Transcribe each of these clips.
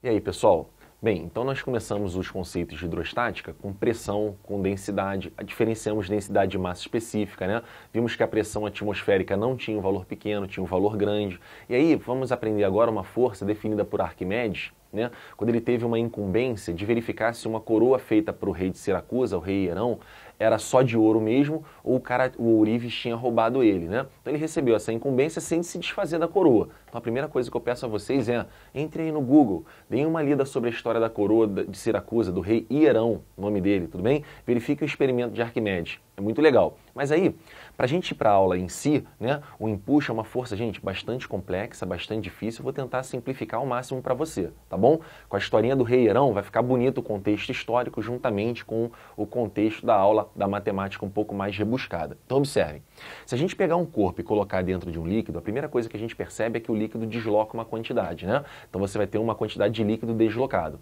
E aí, pessoal? Bem, então nós começamos os conceitos de hidrostática com pressão, com densidade, ah, diferenciamos densidade de massa específica, né? Vimos que a pressão atmosférica não tinha um valor pequeno, tinha um valor grande. E aí, vamos aprender agora uma força definida por Arquimedes, né? Quando ele teve uma incumbência de verificar se uma coroa feita para o rei de Siracusa, o rei Herão, era só de ouro mesmo ou o cara, o ourives tinha roubado ele, né? Então ele recebeu essa incumbência sem se desfazer da coroa. Então a primeira coisa que eu peço a vocês é, entre aí no Google, deem uma lida sobre a história da coroa de Siracusa, do rei Hierão, nome dele, tudo bem? Verifique o experimento de Arquimedes. É muito legal. Mas aí, para a gente ir para a aula em si, né, o empuxo é uma força, gente, bastante complexa, bastante difícil. Eu vou tentar simplificar ao máximo para você, tá bom? Com a historinha do rei Herão, vai ficar bonito o contexto histórico juntamente com o contexto da aula da matemática um pouco mais rebuscada. Então, observem. Se a gente pegar um corpo e colocar dentro de um líquido, a primeira coisa que a gente percebe é que o líquido desloca uma quantidade, né? Então, você vai ter uma quantidade de líquido deslocado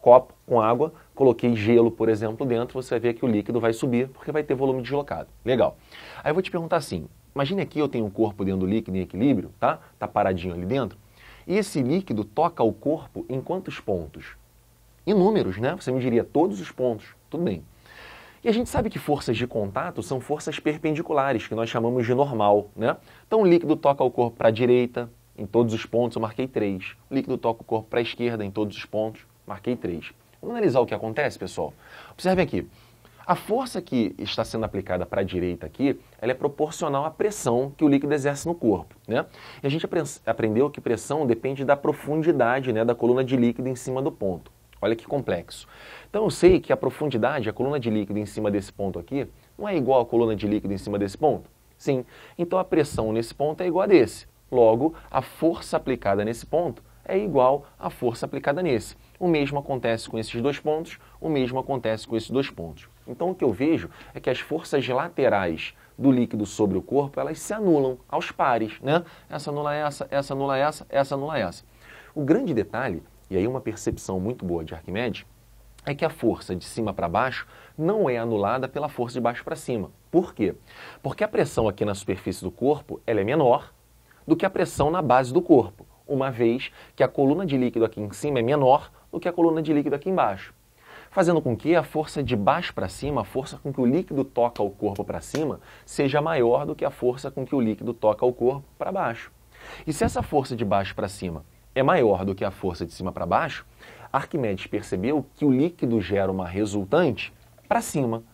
copo com água, coloquei gelo, por exemplo, dentro, você vai ver que o líquido vai subir porque vai ter volume deslocado. Legal. Aí eu vou te perguntar assim: imagine aqui eu tenho um corpo dentro do líquido em equilíbrio, tá? Tá paradinho ali dentro. E esse líquido toca o corpo em quantos pontos? Inúmeros, né? Você me diria todos os pontos. Tudo bem. E a gente sabe que forças de contato são forças perpendiculares, que nós chamamos de normal, né? Então o líquido toca o corpo para a direita, em todos os pontos eu marquei três. O líquido toca o corpo para a esquerda, em todos os pontos. Marquei três. Vamos analisar o que acontece, pessoal? Observem aqui. A força que está sendo aplicada para a direita aqui, ela é proporcional à pressão que o líquido exerce no corpo, né? E a gente aprendeu que pressão depende da profundidade, né, da coluna de líquido em cima do ponto. Olha que complexo. Então eu sei que a profundidade, a coluna de líquido em cima desse ponto aqui, não é igual à coluna de líquido em cima desse ponto? Sim. Então a pressão nesse ponto é igual a desse. Logo, a força aplicada nesse ponto é igual à força aplicada nesse. O mesmo acontece com esses dois pontos, o mesmo acontece com esses dois pontos. Então o que eu vejo é que as forças laterais do líquido sobre o corpo, elas se anulam aos pares, né? Essa anula essa, essa anula essa, essa anula essa. O grande detalhe, e aí uma percepção muito boa de Arquimedes, é que a força de cima para baixo não é anulada pela força de baixo para cima. Por quê? Porque a pressão aqui na superfície do corpo, ela é menor do que a pressão na base do corpo, uma vez que a coluna de líquido aqui em cima é menor do que a coluna de líquido aqui embaixo, fazendo com que a força de baixo para cima, a força com que o líquido toca o corpo para cima, seja maior do que a força com que o líquido toca o corpo para baixo. E se essa força de baixo para cima é maior do que a força de cima para baixo, Arquimedes percebeu que o líquido gera uma resultante para cima.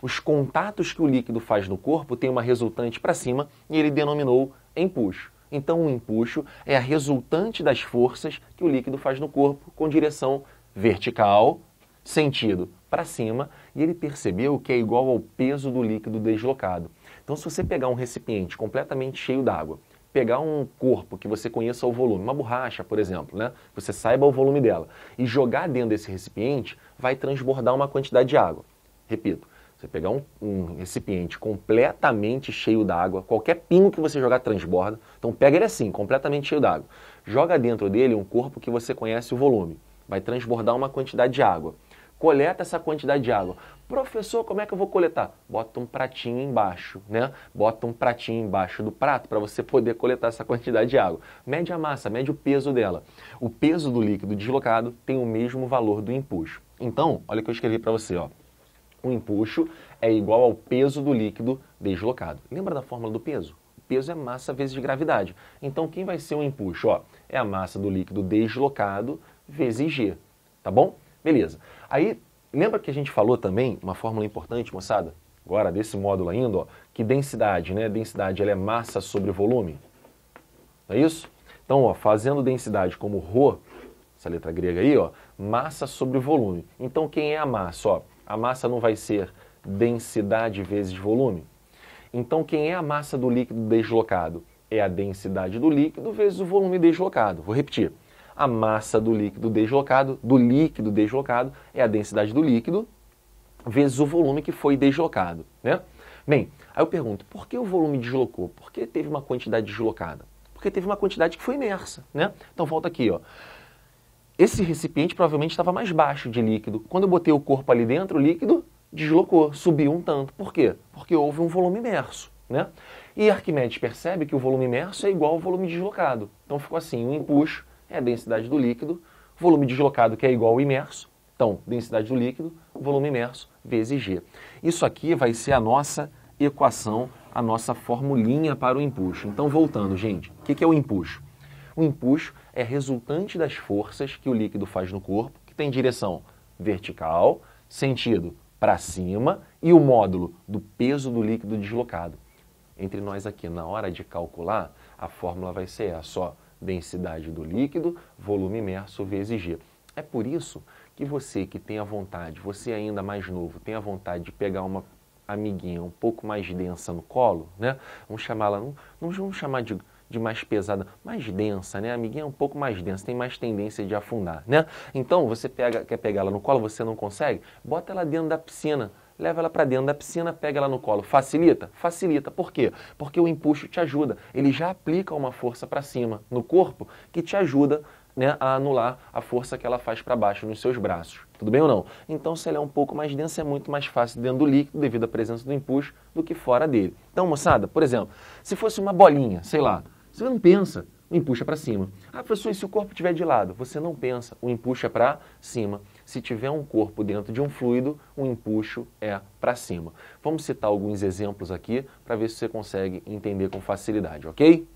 Os contatos que o líquido faz no corpo têm uma resultante para cima e ele denominou empuxo. Então, o empuxo é a resultante das forças que o líquido faz no corpo com direção vertical, sentido para cima, e ele percebeu que é igual ao peso do líquido deslocado. Então, se você pegar um recipiente completamente cheio d'água, pegar um corpo que você conheça o volume, uma borracha, por exemplo, né? Você saiba o volume dela e jogar dentro desse recipiente, vai transbordar uma quantidade de água. Repito, você pegar um, um recipiente completamente cheio d'água, qualquer pingo que você jogar transborda. Então pega ele assim, completamente cheio d'água. Joga dentro dele um corpo que você conhece o volume. Vai transbordar uma quantidade de água. Coleta essa quantidade de água. Professor, como é que eu vou coletar? Bota um pratinho embaixo, né? Bota um pratinho embaixo do prato para você poder coletar essa quantidade de água. Mede a massa, mede o peso dela. O peso do líquido deslocado tem o mesmo valor do empuxo. Então, olha o que eu escrevi para você, ó. O empuxo é igual ao peso do líquido deslocado. Lembra da fórmula do peso? O peso é massa vezes gravidade. Então, quem vai ser o empuxo? Ó, é a massa do líquido deslocado vezes G, tá bom? Beleza. Aí, lembra que a gente falou também, uma fórmula importante, moçada? Agora, desse módulo ainda, ó, que densidade, né? Densidade, ela é massa sobre volume. Não é isso? Então, ó, fazendo densidade como ρ, essa letra grega aí, ó, massa sobre volume. Então, quem é a massa? Ó, a massa não vai ser densidade vezes volume? Então, quem é a massa do líquido deslocado? É a densidade do líquido vezes o volume deslocado. Vou repetir. A massa do líquido deslocado, do líquido deslocado, é a densidade do líquido vezes o volume que foi deslocado, né? Bem, aí eu pergunto, por que o volume deslocou? Por que teve uma quantidade deslocada? Porque teve uma quantidade que foi imersa, né? Então volta aqui, ó esse recipiente provavelmente estava mais baixo de líquido. Quando eu botei o corpo ali dentro, o líquido deslocou, subiu um tanto. Por quê? Porque houve um volume imerso. Né? E Arquimedes percebe que o volume imerso é igual ao volume deslocado. Então ficou assim: o empuxo é a densidade do líquido, volume deslocado que é igual ao imerso. Então, densidade do líquido, volume imerso, vezes G. Isso aqui vai ser a nossa equação, a nossa formulinha para o empuxo. Então, voltando, gente, o que, que é o empuxo? O empuxo é resultante das forças que o líquido faz no corpo, que tem direção vertical, sentido para cima e o módulo do peso do líquido deslocado. Entre nós aqui, na hora de calcular, a fórmula vai ser essa, só densidade do líquido, volume imerso vezes G. É por isso que você que tem a vontade, você ainda mais novo, tem a vontade de pegar uma amiguinha um pouco mais densa no colo, né? Vamos chamar ela, não, não vamos chamar de de mais pesada, mais densa, né? A amiguinha é um pouco mais densa, tem mais tendência de afundar, né? Então, você pega, quer pegar ela no colo, você não consegue? Bota ela dentro da piscina. Leva ela para dentro da piscina, pega ela no colo. Facilita? Facilita. Por quê? Porque o empuxo te ajuda. Ele já aplica uma força para cima no corpo que te ajuda né, a anular a força que ela faz para baixo nos seus braços. Tudo bem ou não? Então, se ela é um pouco mais densa, é muito mais fácil dentro do líquido, devido à presença do empuxo, do que fora dele. Então, moçada, por exemplo, se fosse uma bolinha, sei lá, você não pensa, o empuxa para cima. Ah, professor, e se o corpo estiver de lado? Você não pensa, o empuxa para cima. Se tiver um corpo dentro de um fluido, o empuxo é para cima. Vamos citar alguns exemplos aqui para ver se você consegue entender com facilidade, ok?